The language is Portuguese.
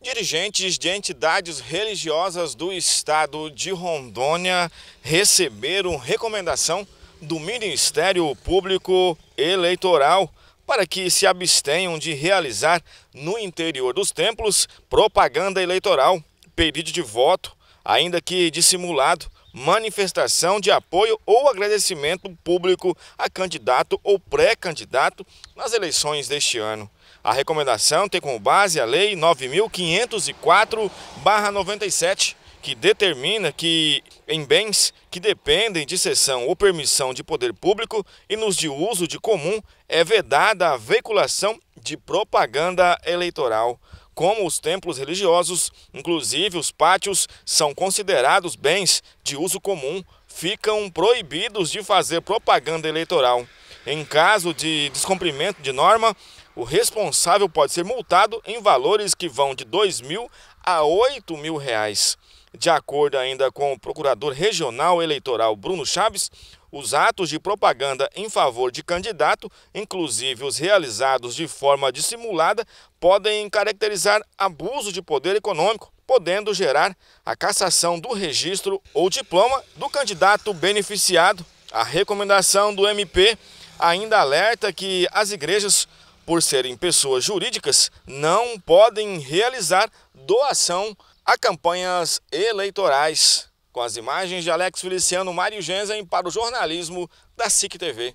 Dirigentes de entidades religiosas do estado de Rondônia receberam recomendação do Ministério Público Eleitoral para que se abstenham de realizar no interior dos templos propaganda eleitoral, pedido de voto, ainda que dissimulado, manifestação de apoio ou agradecimento público a candidato ou pré-candidato nas eleições deste ano. A recomendação tem como base a Lei 9504-97, que determina que em bens que dependem de cessão ou permissão de poder público e nos de uso de comum é vedada a veiculação de propaganda eleitoral como os templos religiosos, inclusive os pátios, são considerados bens de uso comum, ficam proibidos de fazer propaganda eleitoral. Em caso de descumprimento de norma, o responsável pode ser multado em valores que vão de 2 mil a 8 mil reais. De acordo ainda com o procurador regional eleitoral Bruno Chaves, os atos de propaganda em favor de candidato, inclusive os realizados de forma dissimulada, podem caracterizar abuso de poder econômico, podendo gerar a cassação do registro ou diploma do candidato beneficiado. A recomendação do MP ainda alerta que as igrejas por serem pessoas jurídicas, não podem realizar doação a campanhas eleitorais. Com as imagens de Alex Feliciano Mário Genzen para o jornalismo da SIC TV.